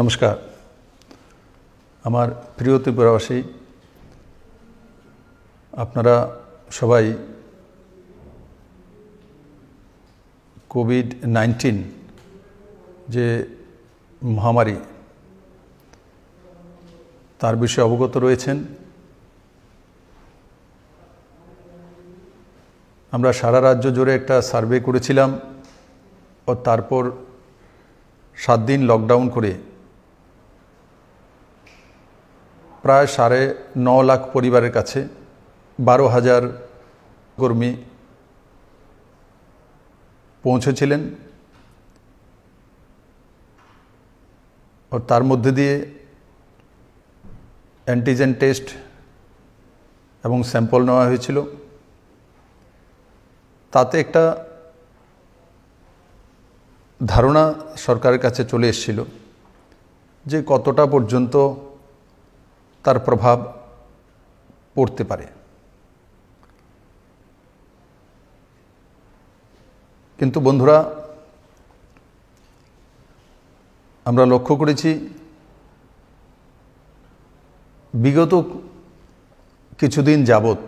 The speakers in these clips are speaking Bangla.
নমস্কার আমার প্রিয় ত্রিপুরাবাসী আপনারা সবাই কোভিড নাইন্টিন যে মহামারী তার বিষয়ে অবগত রয়েছেন আমরা সারা রাজ্য জুড়ে একটা সার্ভে করেছিলাম ও তারপর সাত দিন লকডাউন করে প্রায় সাড়ে ন লাখ পরিবারের কাছে বারো হাজার কর্মী পৌঁছেছিলেন ও তার মধ্যে দিয়ে অ্যান্টিজেন টেস্ট এবং স্যাম্পল নেওয়া হয়েছিল তাতে একটা ধারণা সরকারের কাছে চলে এসেছিল যে কতটা পর্যন্ত তার প্রভাব পড়তে পারে কিন্তু বন্ধুরা আমরা লক্ষ্য করেছি বিগত কিছুদিন যাবৎ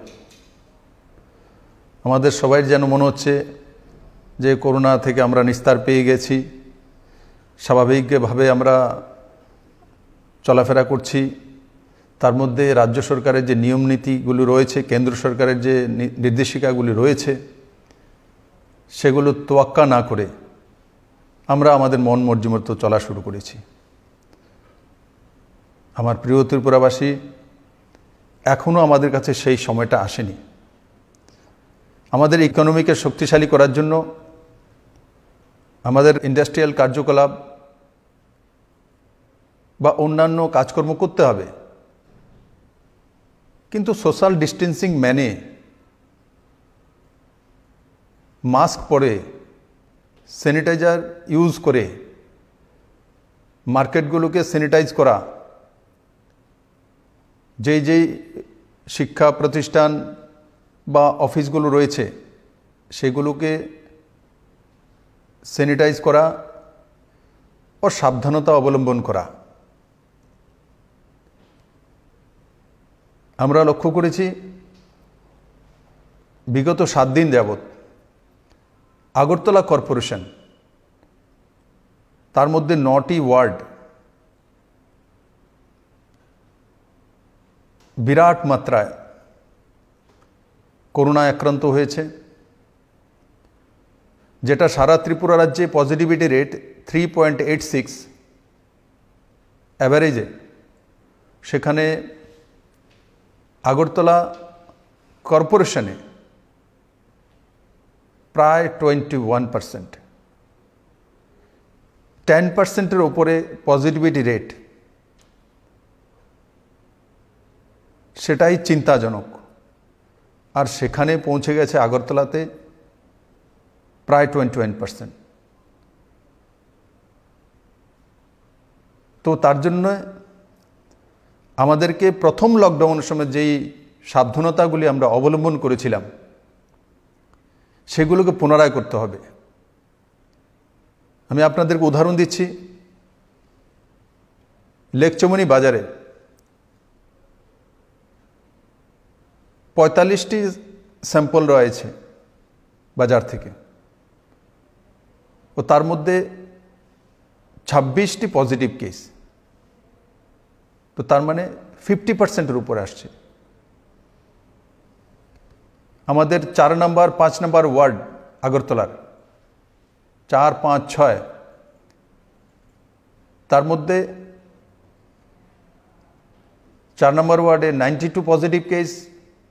আমাদের সবাই যেন মনে হচ্ছে যে করোনা থেকে আমরা নিস্তার পেয়ে গেছি স্বাভাবিকভাবে আমরা চলাফেরা করছি তার মধ্যে রাজ্য সরকারের যে নিয়ম নীতিগুলো রয়েছে কেন্দ্র সরকারের যে নির্দেশিকাগুলি রয়েছে সেগুলো তোয়াক্কা না করে আমরা আমাদের মন মর্জি মতো চলা শুরু করেছি আমার প্রিয় ত্রিপুরাবাসী এখনও আমাদের কাছে সেই সময়টা আসেনি আমাদের ইকোনমিকে শক্তিশালী করার জন্য আমাদের ইন্ডাস্ট্রিয়াল কার্যকলাপ বা অন্যান্য কাজকর্ম করতে হবে কিন্তু সোশ্যাল ডিস্টেন্সিং মেনে মাস্ক পরে স্যানিটাইজার ইউজ করে মার্কেটগুলোকে স্যানিটাইজ করা যেই যেই শিক্ষা প্রতিষ্ঠান বা অফিসগুলো রয়েছে সেগুলোকে স্যানিটাইজ করা ও সাবধানতা অবলম্বন করা আমরা লক্ষ্য করেছি বিগত সাত দিন যাবৎ আগরতলা কর্পোরেশন তার মধ্যে নটি ওয়ার্ড বিরাট মাত্রায় করোনায় আক্রান্ত হয়েছে যেটা সারা ত্রিপুরা রাজ্যে positivity rate three point eight six অ্যাভারেজে সেখানে আগরতলা কর্পোরেশনে প্রায় টোয়েন্টি ওয়ান পারসেন্ট টেন পার্সেন্টের ওপরে পজিটিভিটি রেট সেটাই চিন্তাজনক আর সেখানে পৌঁছে গেছে আগরতলাতে প্রায় টোয়েন্টি ওয়ান পার্সেন্ট তো তার জন্য আমাদেরকে প্রথম লকডাউনের সময় যেই সাবধানতাগুলি আমরা অবলম্বন করেছিলাম সেগুলোকে পুনরায় করতে হবে আমি আপনাদেরকে উদাহরণ দিচ্ছি লেকচমনি বাজারে পঁয়তাল্লিশটি স্যাম্পল রয়েছে বাজার থেকে ও তার মধ্যে ছাব্বিশটি পজিটিভ কেস তো তার মানে ফিফটি পার্সেন্টের উপরে আসছে আমাদের চার নাম্বার পাঁচ নাম্বার ওয়ার্ড আগরতলার চার পাঁচ ছয় তার মধ্যে চার নম্বর ওয়ার্ডে নাইনটি টু পজিটিভ কেস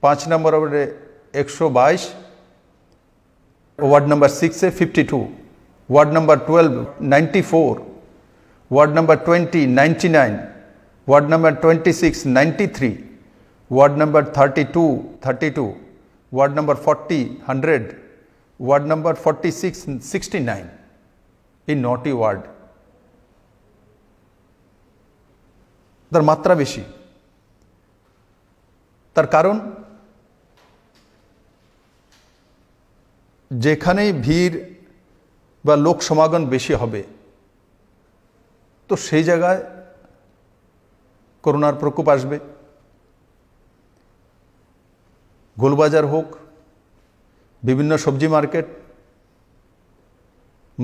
পাঁচ নম্বর ওয়ার্ডে একশো বাইশ ওয়ার্ড নাম্বার সিক্সে fifty two ward number twelve ninety four ward number twenty ninety nine ward number 26 93 ward number 32 32 ward number 40 100 ward number 46 69 in naughty ward তার মাত্রা বেশি তার কারণ যেখানেই ভিড় বা লোক সমাগম বেশি হবে তো সেই জায়গায় করোনার প্রকোপ আসবে গোলবাজার হোক বিভিন্ন সবজি মার্কেট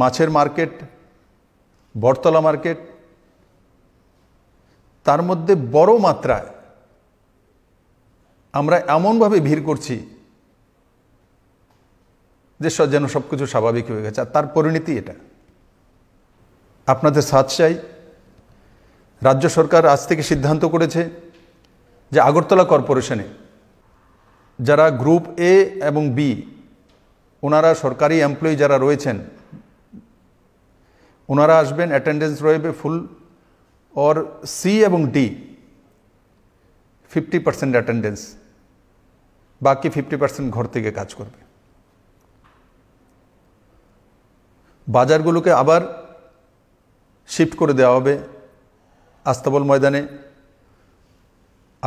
মাছের মার্কেট বটতলা মার্কেট তার মধ্যে বড় মাত্রায় আমরা এমনভাবে ভিড় করছি যে যেন সব কিছু স্বাভাবিক হয়ে গেছে আর তার পরিণতি এটা আপনাদের সাথ চাই রাজ্য সরকার আজ থেকে সিদ্ধান্ত করেছে যে আগরতলা কর্পোরেশনে যারা গ্রুপ এ এবং বি ওনারা সরকারি এমপ্লয়ি যারা রয়েছেন ওনারা আসবেন অ্যাটেন্ডেন্স রয়েবে ফুল অর সি এবং ডি ফিফটি পার্সেন্ট অ্যাটেন্ডেন্স বাকি ফিফটি পার্সেন্ট ঘর থেকে কাজ করবে বাজারগুলোকে আবার শিফট করে দেওয়া হবে আস্তাবল ময়দানে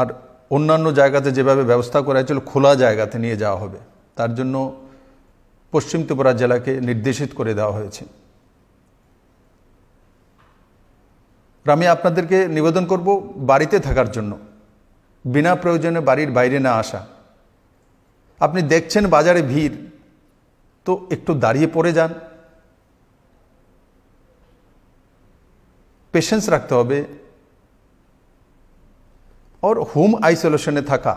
আর অন্যান্য জায়গাতে যেভাবে ব্যবস্থা করা হয়েছিল খোলা জায়গাতে নিয়ে যাওয়া হবে তার জন্য পশ্চিম ত্রিপুরা জেলাকে নির্দেশিত করে দেওয়া হয়েছে আমি আপনাদেরকে নিবেদন করব বাড়িতে থাকার জন্য বিনা প্রয়োজনে বাড়ির বাইরে না আসা আপনি দেখছেন বাজারে ভিড় তো একটু দাঁড়িয়ে পড়ে যান পেশেন্স রাখতে হবে ওর হোম আইসোলেশনে থাকা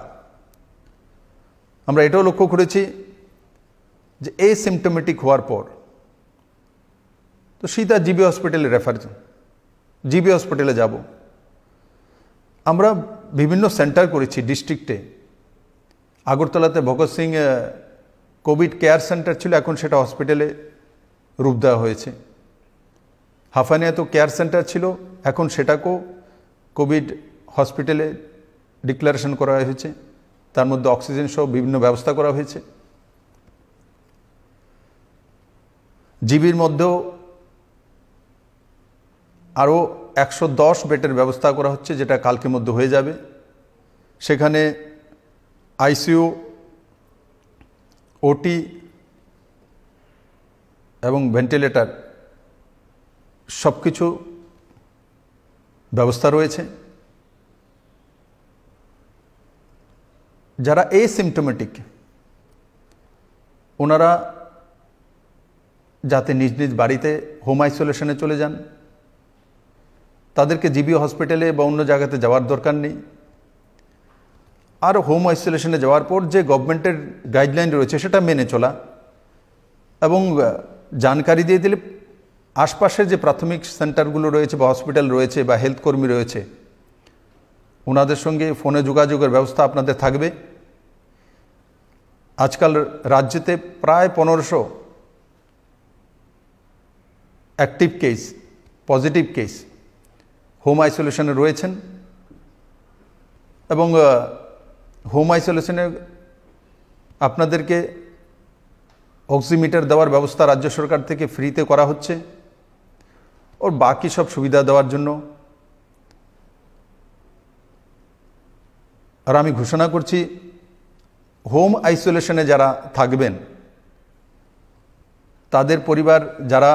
আমরা এটাও লক্ষ্য করেছি যে এ এসিমটোমেটিক হওয়ার পর তো সীতা জিবি হসপিটালে রেফার জিবি হসপিটালে যাব আমরা বিভিন্ন সেন্টার করেছি ডিস্ট্রিক্টে আগরতলাতে Bhagat Singh COVID care centre ছিল এখন সেটা হসপিটালে রূপ দেওয়া হয়েছে হাফানিয়া তো কেয়ার সেন্টার ছিল এখন সেটাকেও কোভিড হসপিটালে ডিক্লারেশন করা হয়েছে তার মধ্যে অক্সিজেন সহ বিভিন্ন ব্যবস্থা করা হয়েছে জিবির মধ্যেও আরও একশো দশ বেডের ব্যবস্থা করা হচ্ছে যেটা কালকের মধ্যে হয়ে যাবে সেখানে আইসিইউ ওটি এবং ভেন্টিলেটার সব কিছু ব্যবস্থা রয়েছে যারা এ সিমটোমেটিক ওনারা যাতে নিজ নিজ বাড়িতে হোম আইসোলেশনে চলে যান তাদেরকে জিবি হসপিটালে বা অন্য জায়গাতে যাওয়ার দরকার নেই আর হোম আইসোলেশনে যাওয়ার পর যে গভর্নমেন্টের গাইডলাইন রয়েছে সেটা মেনে চলা এবং জানকারি দিয়ে দিলে আশপাশের যে প্রাথমিক সেন্টারগুলো রয়েছে বা হসপিটাল রয়েছে বা হেলথ কর্মী রয়েছে ওনাদের সঙ্গে ফোনে যোগাযোগের ব্যবস্থা আপনাদের থাকবে আজকাল রাজ্যেতে প্রায় পনেরোশো active case positive case home আইসোলেশনে রয়েছেন এবং হোম আইসোলেশনে আপনাদেরকে অক্সিমিটার দেওয়ার ব্যবস্থা রাজ্য সরকার থেকে ফ্রিতে করা হচ্ছে ওর বাকি সব সুবিধা দেওয়ার জন্য আর আমি ঘোষণা করছি হোম আইসোলেশনে যারা থাকবেন তাদের পরিবার যারা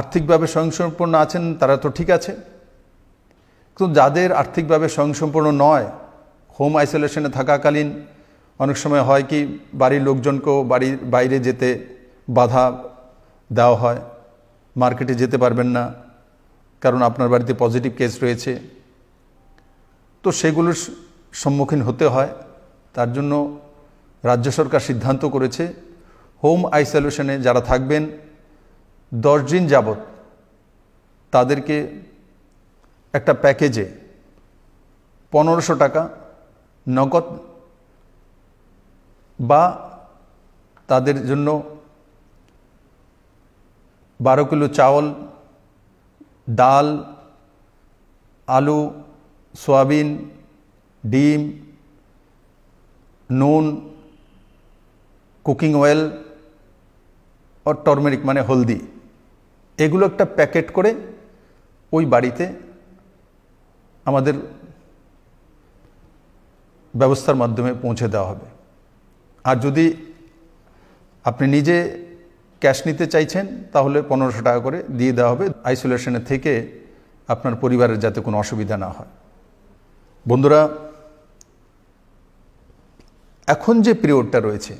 আর্থিকভাবে স্বয়ংসম্পূর্ণ আছেন তারা তো ঠিক আছে কিন্তু যাদের আর্থিকভাবে স্বয়ংসম্পূর্ণ নয় হোম আইসোলেশনে থাকাকালীন অনেক সময় হয় কি বাড়ির লোকজনকেও বাড়ির বাইরে যেতে বাধা দেওয়া হয় মার্কেটে যেতে পারবেন না কারণ আপনার বাড়িতে পজিটিভ কেস রয়েছে তো সেগুলোর সম্মুখীন হতে হয় তার জন্য রাজ্য সরকার সিদ্ধান্ত করেছে হোম আইসোলেশনে যারা থাকবেন দশ দিন যাবৎ তাদেরকে একটা প্যাকেজে পনেরোশো টাকা নগদ বা তাদের জন্য বারো কিলো চাউল ডাল আলু সয়াবিন ডিম নুন কুকিং অয়েল ও টর্মেরিক মানে হলদি এগুলো একটা প্যাকেট করে ওই বাড়িতে আমাদের ব্যবস্থার মাধ্যমে পৌঁছে দেওয়া হবে আর যদি আপনি নিজে ক্যাশ নিতে চাইছেন তাহলে পনেরোশো টাকা করে দিয়ে দেওয়া হবে আইসোলেশনে থেকে আপনার পরিবারের যাতে কোনো অসুবিধা না হয় বন্ধুরা এখন যে পিরিয়ডটা রয়েছে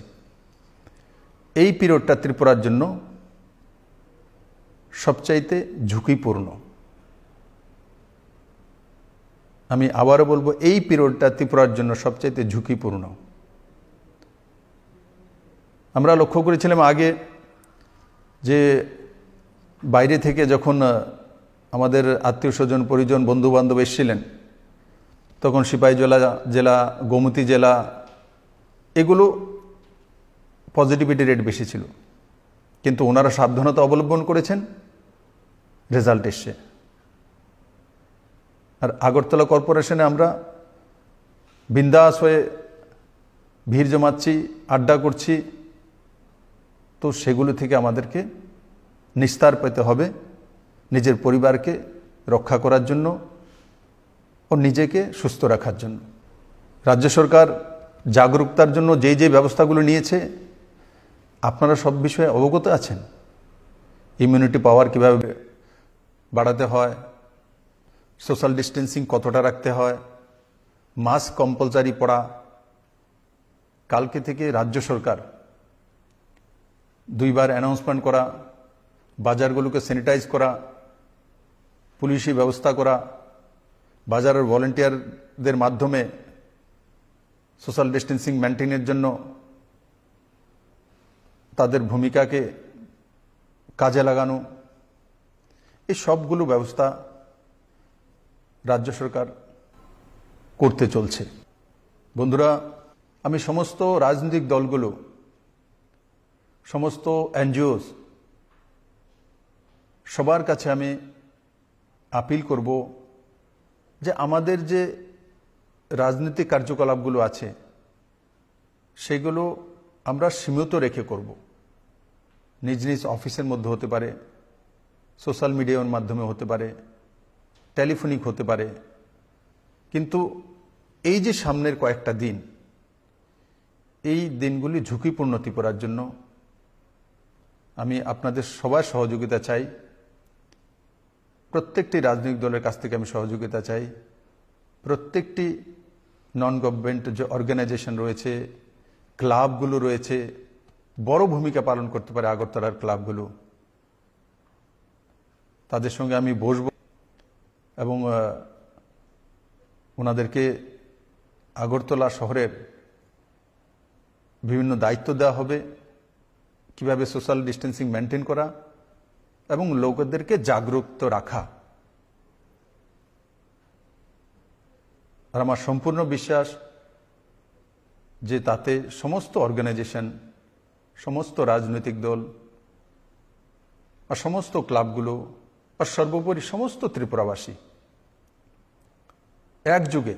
এই পিরিয়ডটা ত্রিপুরার জন্য সবচাইতে ঝুঁকিপূর্ণ আমি আবারও বলবো এই পিরিয়ডটা ত্রিপুরার জন্য সবচাইতে ঝুঁকিপূর্ণ আমরা লক্ষ্য করেছিলাম আগে যে বাইরে থেকে যখন আমাদের আত্মীয় স্বজন পরিজন বন্ধুবান্ধব এসেছিলেন তখন সিপাহী জেলা গোমতী জেলা এগুলো পজিটিভিটি রেট বেশি ছিল কিন্তু ওনারা সাবধানতা অবলম্বন করেছেন রেজাল্ট এসছে আর আগরতলা কর্পোরেশনে আমরা বিন্দাস হয়ে ভিড় জমাচ্ছি আড্ডা করছি তো সেগুলো থেকে আমাদেরকে নিস্তার পেতে হবে নিজের পরিবারকে রক্ষা করার জন্য ও নিজেকে সুস্থ রাখার জন্য রাজ্য সরকার জাগরুকতার জন্য যে যে ব্যবস্থাগুলো নিয়েছে আপনারা সব বিষয়ে অবগত আছেন ইমিউনিটি পাওয়ার কীভাবে বাড়াতে হয় সোশ্যাল ডিস্টেন্সিং কতটা রাখতে হয় মাস্ক কম্পালসারি পড়া কালকে থেকে রাজ্য সরকার দুইবার অ্যানাউন্সমেন্ট করা বাজারগুলোকে স্যানিটাইজ করা পুলিশি ব্যবস্থা করা বাজারের ভলেন্টিয়ারদের মাধ্যমে সোশ্যাল ডিস্টেন্সিং মেনটেনের জন্য তাদের ভূমিকাকে কাজে লাগানো এই সবগুলো ব্যবস্থা রাজ্য সরকার করতে চলছে বন্ধুরা আমি সমস্ত রাজনৈতিক দলগুলো সমস্ত এনজিওস সবার কাছে আমি আপিল করব যে আমাদের যে রাজনৈতিক কার্যকলাপগুলো আছে সেগুলো আমরা সীমিত রেখে করব নিজ নিজ অফিসের মধ্যে হতে পারে সোশ্যাল মিডিয়ার মাধ্যমে হতে পারে টেলিফোনিক হতে পারে কিন্তু এই যে সামনের কয়েকটা দিন এই দিনগুলি ঝুঁকিপূর্ণতি করার জন্য আমি আপনাদের সবার সহযোগিতা চাই প্রত্যেকটি রাজনৈতিক দলের কাছ থেকে আমি সহযোগিতা চাই প্রত্যেকটি নন গভর্নমেন্ট যে অর্গানাইজেশন রয়েছে ক্লাবগুলো রয়েছে বড় ভূমিকা পালন করতে পারে আগরতলার ক্লাবগুলো তাদের সঙ্গে আমি বসব এবং ওনাদেরকে আগরতলা শহরের বিভিন্ন দায়িত্ব দেওয়া হবে কিভাবে সোশ্যাল ডিস্টেন্সিং মেনটেন করা এবং লোকদেরকে জাগ্রত রাখা আর আমার সম্পূর্ণ বিশ্বাস যে তাতে সমস্ত অর্গানাইজেশন সমস্ত রাজনৈতিক দল আর সমস্ত ক্লাবগুলো আর সর্বোপরি সমস্ত ত্রিপুরাবাসী একযুগে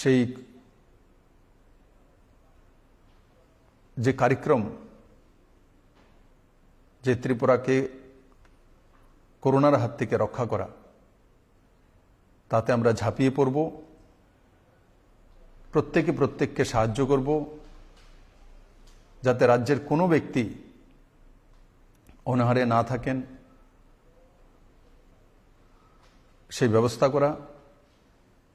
সেই যে কার্যক্রম যে ত্রিপুরাকে করোনার হাত থেকে রক্ষা করা তাতে আমরা ঝাঁপিয়ে পড়ব প্রত্যেকে প্রত্যেককে সাহায্য করব যাতে রাজ্যের কোনো ব্যক্তি অনাহারে না থাকেন সেই ব্যবস্থা করা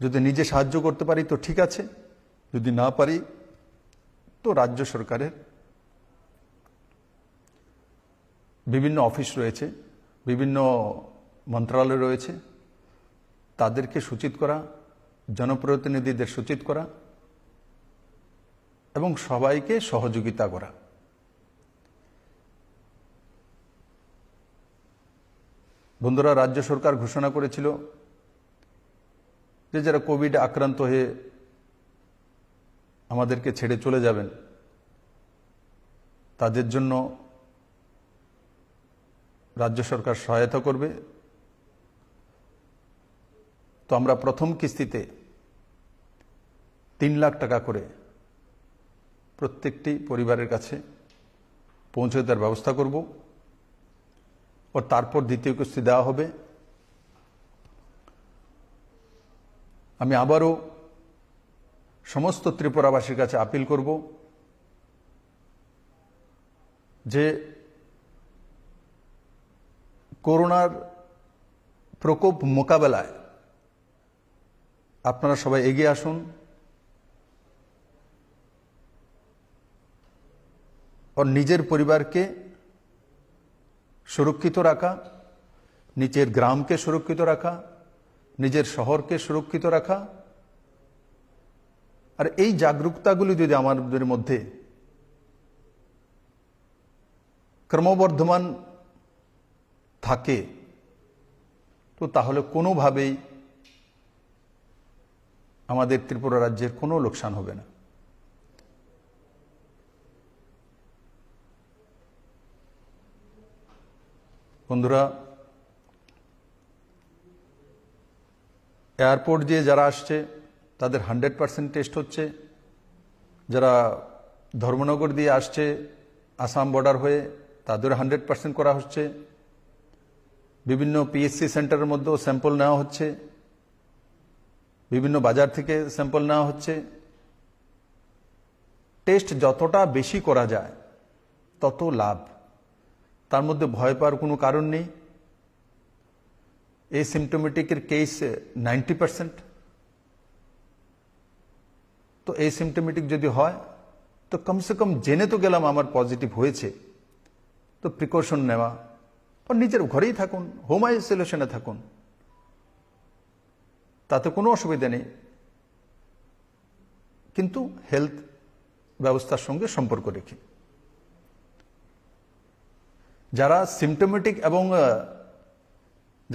যদি নিজে সাহায্য করতে পারি তো ঠিক আছে যদি না পারি তো রাজ্য সরকারের বিভিন্ন অফিস রয়েছে বিভিন্ন মন্ত্রণালয় রয়েছে তাদেরকে সূচিত করা জনপ্রতিনিধিদের সূচিত করা এবং সবাইকে সহযোগিতা করা বন্ধুরা রাজ্য সরকার ঘোষণা করেছিল যে যারা কোভিড আক্রান্ত হয়ে আমাদেরকে ছেড়ে চলে যাবেন তাদের জন্য রাজ্য সরকার সহায়তা করবে তো আমরা প্রথম কিস্তিতে তিন লাখ টাকা করে প্রত্যেকটি পরিবারের কাছে পৌঁছে দেওয়ার ব্যবস্থা করব ও তারপর দ্বিতীয় কিস্তি দেওয়া হবে আমি আবারও সমস্ত ত্রিপুরাবাসীর কাছে আপিল করব যে করোনার প্রকোপ মোকাবেলায় আপনারা সবাই এগিয়ে আসুন ওর নিজের পরিবারকে সুরক্ষিত রাখা নিজের গ্রামকে সুরক্ষিত রাখা নিজের শহরকে সুরক্ষিত রাখা আর এই জাগরুকতাগুলি যদি আমাদের মধ্যে ক্রমবর্ধমান থাকে তো তাহলে কোনোভাবেই আমাদের ত্রিপুরা রাজ্যের কোনো লোকসান হবে না বন্ধুরা এয়ারপোর্ট দিয়ে যারা আসছে তাদের হান্ড্রেড পার্সেন্ট টেস্ট হচ্ছে যারা ধর্মনগর দিয়ে আসছে আসাম বর্ডার হয়ে তাদের হান্ড্রেড পার্সেন্ট করা হচ্ছে বিভিন্ন পিএসসি সেন্টারের মধ্যেও স্যাম্পল নেওয়া হচ্ছে বিভিন্ন বাজার থেকে স্যাম্পল নেওয়া হচ্ছে টেস্ট যতটা বেশি করা যায় তত লাভ তার মধ্যে ভয় পাওয়ার কোনো কারণ নেই এই সিমটোমেটিকের কেস নাইনটি পারসেন্ট তো এই সিমটোমেটিক যদি হয় তো কমসে কম জেনে তো গেলাম আমার পজিটিভ হয়েছে তো প্রিকশন নেওয়া নিজের ঘরেই থাকুন হোম আইসোলেশনে থাকুন তাতে কোনো অসুবিধা নেই কিন্তু হেলথ ব্যবস্থার সঙ্গে সম্পর্ক রেখে যারা সিমটোমেটিক এবং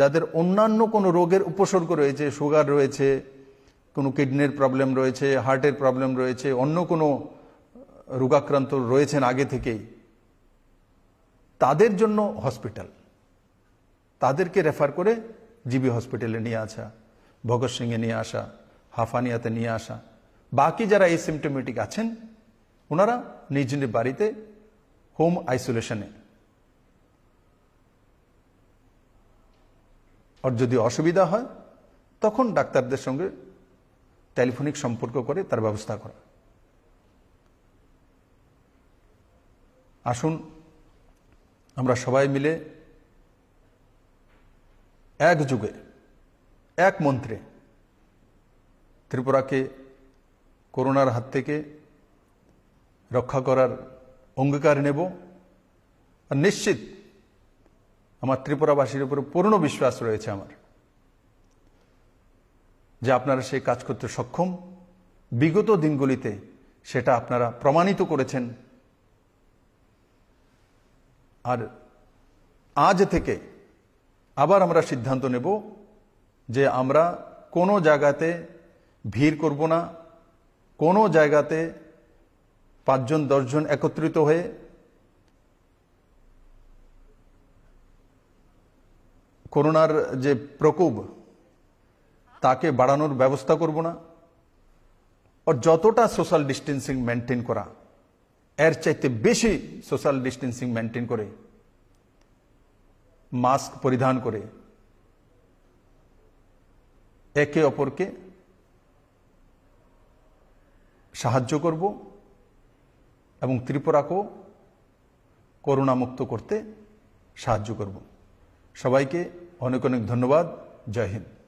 যাদের অন্যান্য কোনো রোগের উপসর্গ রয়েছে সুগার রয়েছে কোনো কিডনির প্রবলেম রয়েছে হার্টের প্রবলেম রয়েছে অন্য কোনো রোগাক্রান্ত রয়েছেন আগে থেকেই তাদের জন্য হসপিটাল তাদেরকে রেফার করে জিবি হসপিটালে নিয়ে আসা ভগৎ সিংয়ে নিয়ে আসা হাফানিয়াতে নিয়ে আসা বাকি যারা এই আছেন ওনারা নিজ নিজ বাড়িতে হোম আইসোলেশনে আর যদি অসুবিধা হয় তখন ডাক্তারদের সঙ্গে টেলিফোনিক সম্পর্ক করে তার ব্যবস্থা করা আসুন আমরা সবাই মিলে এক যুগে এক মন্ত্রে ত্রিপুরাকে করোনার হাত থেকে রক্ষা করার অঙ্গীকার নেব আর নিশ্চিত আমার ত্রিপুরাবাসীর উপরে পূর্ণ বিশ্বাস রয়েছে আমার যে আপনারা সেই কাজ করতে সক্ষম বিগত দিনগুলিতে সেটা আপনারা প্রমাণিত করেছেন আর আজ থেকে আবার আমরা সিদ্ধান্ত নেব যে আমরা কোনো জায়গাতে ভিড় করব না কোনো জায়গাতে পাঁচজন দশজন একত্রিত হয়ে করোনার যে প্রকোপ তাকে বাড়ানোর ব্যবস্থা করব না আর যতটা সোশ্যাল ডিস্টেন্সিং মেনটেন করা এর চাইতে বেশি সোশ্যাল ডিস্টেন্সিং মেনটেন করে মাস্ক পরিধান করে একে অপরকে সাহায্য করব এবং ত্রিপুরাকেও করুণামুক্ত করতে সাহায্য করব সবাইকে অনেক অনেক ধন্যবাদ জয় হিন্দ